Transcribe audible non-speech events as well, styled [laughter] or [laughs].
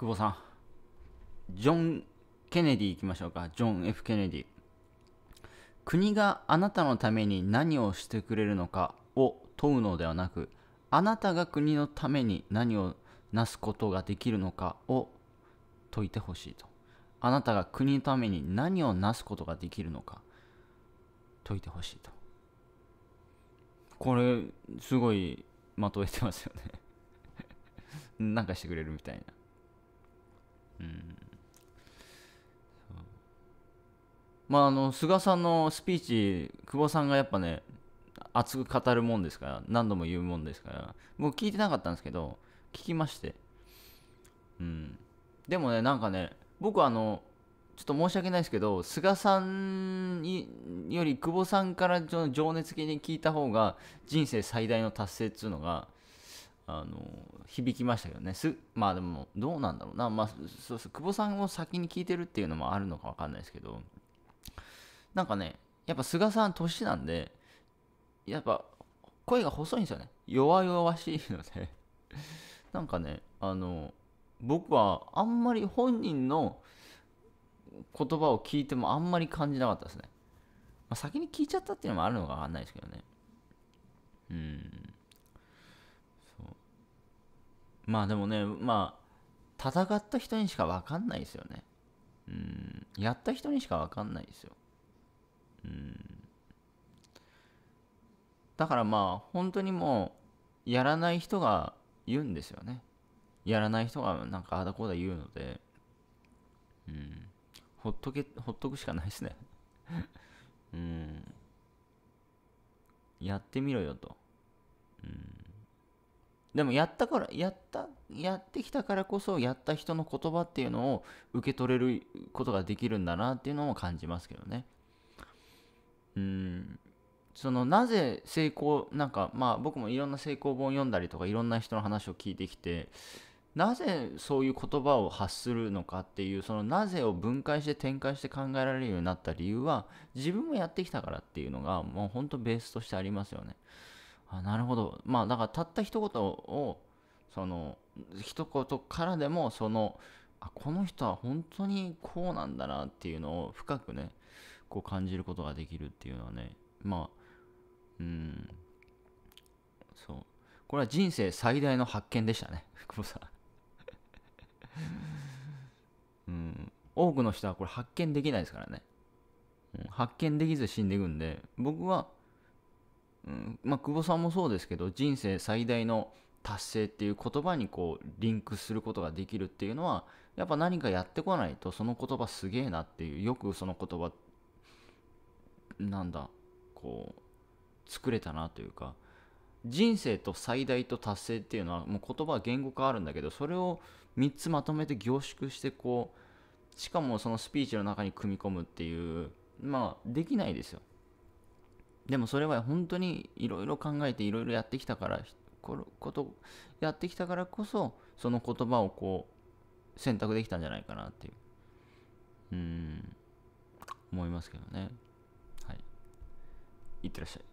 久保さん。ジョン・ケネディ行きましょうか。ジョン・ F・ ケネディ。国があなたのために何をしてくれるのかを問うのではなく、あなたが国のために何をなすことができるのかを解いてほしいと。あなたが国のために何をなすことができるのか解いてほしいと。これ、すごいまとえてますよねなんかしてくれるみたいな。まああの菅さんのスピーチ久保さんがやっぱね熱く語るもんですから何度も言うもんですから僕聞いてなかったんですけど聞きましてうんでもねなんかね僕あのちょっと申し訳ないですけど菅さんより久保さんから情熱的に聞いた方が人生最大の達成っつうのがあの響きましたけどねすまあでもどうなんだろうな、まあ、そうそう久保さんを先に聞いてるっていうのもあるのか分かんないですけどなんかねやっぱ菅さん年なんでやっぱ声が細いんですよね弱々しいので [laughs] なんかねあの僕はあんまり本人の言葉を聞いてもあんまり感じなかったですね、まあ、先に聞いちゃったっていうのもあるのか分かんないですけどねまあでもね、まあ、戦った人にしか分かんないですよね。うん、やった人にしか分かんないですよ。うん。だからまあ、本当にもう、やらない人が言うんですよね。やらない人がなんかあだこうだ言うので、うん、ほっとけ、ほっとくしかないですね。うん。やってみろよと。うん。でもやったからやったやってきたからこそやった人の言葉っていうのを受け取れることができるんだなっていうのも感じますけどねうんそのなぜ成功なんかまあ僕もいろんな成功本読んだりとかいろんな人の話を聞いてきてなぜそういう言葉を発するのかっていうそのなぜを分解して展開して考えられるようになった理由は自分もやってきたからっていうのがもうほんとベースとしてありますよね。あなるほどまあだからたった一言をその一言からでもそのあこの人は本当にこうなんだなっていうのを深くねこう感じることができるっていうのはねまあうんそうこれは人生最大の発見でしたね福保さんうん多くの人はこれ発見できないですからね、うん、発見できず死んでいくんで僕はうんまあ、久保さんもそうですけど人生最大の達成っていう言葉にこうリンクすることができるっていうのはやっぱ何かやってこないとその言葉すげえなっていうよくその言葉なんだこう作れたなというか人生と最大と達成っていうのはもう言葉は言語化あるんだけどそれを3つまとめて凝縮してこうしかもそのスピーチの中に組み込むっていうまあできないですよでもそれは本当にいろいろ考えていろいろやってきたからこのことやってきたからこそその言葉をこう選択できたんじゃないかなっていううん思いますけどねはいいってらっしゃい